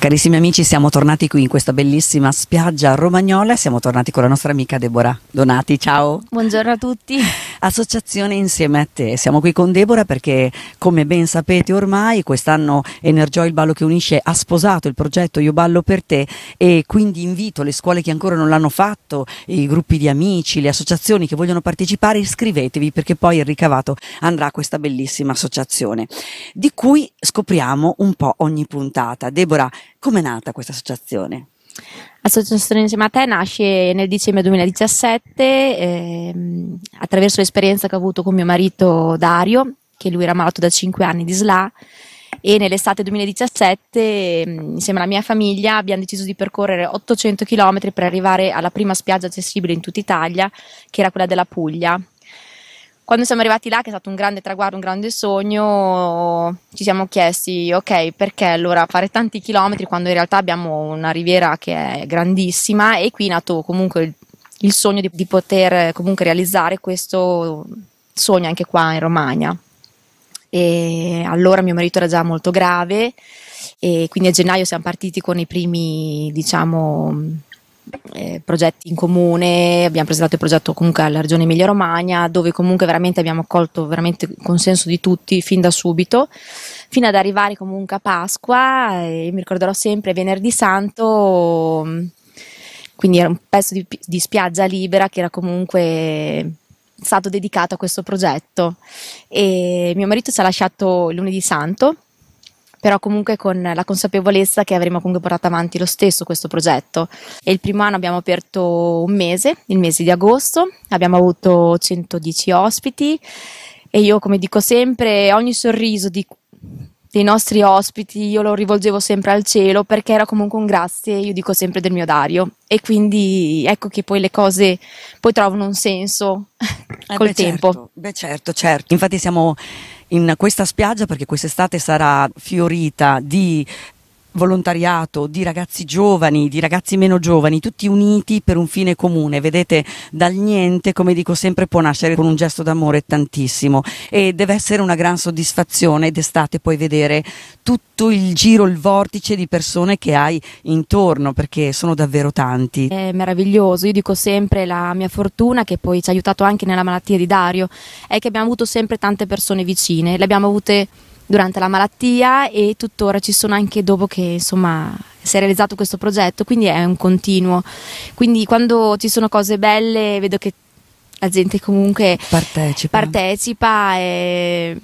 Carissimi amici, siamo tornati qui in questa bellissima spiaggia romagnola e siamo tornati con la nostra amica Deborah Donati. Ciao. Buongiorno a tutti associazione insieme a te. Siamo qui con Deborah perché, come ben sapete ormai, quest'anno Energio il ballo che unisce ha sposato il progetto Io ballo per te e quindi invito le scuole che ancora non l'hanno fatto, i gruppi di amici, le associazioni che vogliono partecipare, iscrivetevi perché poi il ricavato andrà a questa bellissima associazione di cui scopriamo un po' ogni puntata. Deborah, com'è nata questa associazione? L'associazione Insieme a Te nasce nel dicembre 2017 ehm, attraverso l'esperienza che ho avuto con mio marito Dario, che lui era malato da 5 anni di SLA e nell'estate 2017 ehm, insieme alla mia famiglia abbiamo deciso di percorrere 800 km per arrivare alla prima spiaggia accessibile in tutta Italia, che era quella della Puglia, quando siamo arrivati là, che è stato un grande traguardo, un grande sogno, ci siamo chiesti, ok, perché allora fare tanti chilometri quando in realtà abbiamo una riviera che è grandissima e qui è nato comunque il, il sogno di, di poter eh, comunque realizzare questo sogno anche qua in Romagna e allora mio marito era già molto grave e quindi a gennaio siamo partiti con i primi diciamo eh, progetti in comune, abbiamo presentato il progetto comunque alla Regione Emilia Romagna, dove comunque veramente abbiamo accolto veramente il consenso di tutti fin da subito, fino ad arrivare comunque a Pasqua, e eh, mi ricorderò sempre venerdì santo, quindi era un pezzo di, di spiaggia libera che era comunque stato dedicato a questo progetto. E mio marito ci ha lasciato lunedì santo però comunque con la consapevolezza che avremmo comunque portato avanti lo stesso questo progetto. E il primo anno abbiamo aperto un mese, il mese di agosto, abbiamo avuto 110 ospiti e io come dico sempre ogni sorriso di dei nostri ospiti io lo rivolgevo sempre al cielo perché era comunque un grazie, io dico sempre del mio Dario e quindi ecco che poi le cose poi trovano un senso eh col beh, certo, tempo. Certo, beh certo, certo. Infatti siamo in questa spiaggia perché quest'estate sarà fiorita di volontariato, di ragazzi giovani, di ragazzi meno giovani, tutti uniti per un fine comune. Vedete, dal niente, come dico sempre, può nascere con un gesto d'amore tantissimo e deve essere una gran soddisfazione d'estate poi vedere tutto il giro, il vortice di persone che hai intorno, perché sono davvero tanti. È meraviglioso, io dico sempre la mia fortuna che poi ci ha aiutato anche nella malattia di Dario, è che abbiamo avuto sempre tante persone vicine, le abbiamo avute durante la malattia e tuttora ci sono anche dopo che insomma si è realizzato questo progetto, quindi è un continuo. Quindi quando ci sono cose belle vedo che la gente comunque partecipa, partecipa e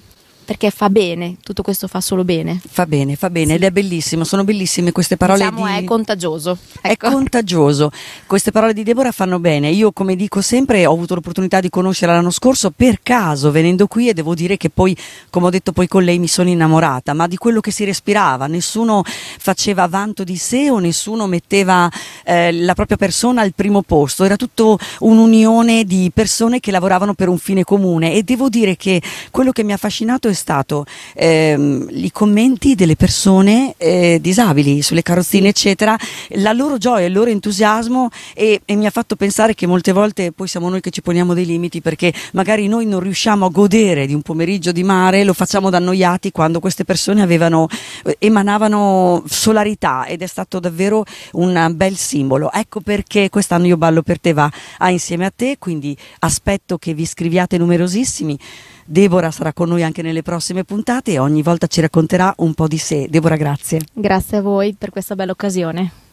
perché fa bene, tutto questo fa solo bene. Fa bene, fa bene sì. ed è bellissimo, sono bellissime queste parole diciamo di... è contagioso. Ecco. È contagioso. Queste parole di Deborah fanno bene. Io come dico sempre ho avuto l'opportunità di conoscerla l'anno scorso per caso venendo qui e devo dire che poi come ho detto poi con lei mi sono innamorata, ma di quello che si respirava, nessuno faceva vanto di sé o nessuno metteva eh, la propria persona al primo posto, era tutto un'unione di persone che lavoravano per un fine comune e devo dire che quello che mi ha affascinato è stato ehm, i commenti delle persone eh, disabili sulle carrozzine, eccetera, la loro gioia, il loro entusiasmo e, e, mi ha fatto pensare che molte volte poi siamo noi che ci poniamo dei limiti perché magari noi non riusciamo a godere di un pomeriggio di mare, lo facciamo da annoiati quando queste persone avevano, emanavano solarità ed è stato davvero un bel simbolo. Ecco perché quest'anno Io Ballo per te va a insieme a te, quindi aspetto che vi scriviate numerosissimi. Deborah sarà con noi anche nelle prossime puntate e ogni volta ci racconterà un po' di sé. Deborah, grazie. Grazie a voi per questa bella occasione.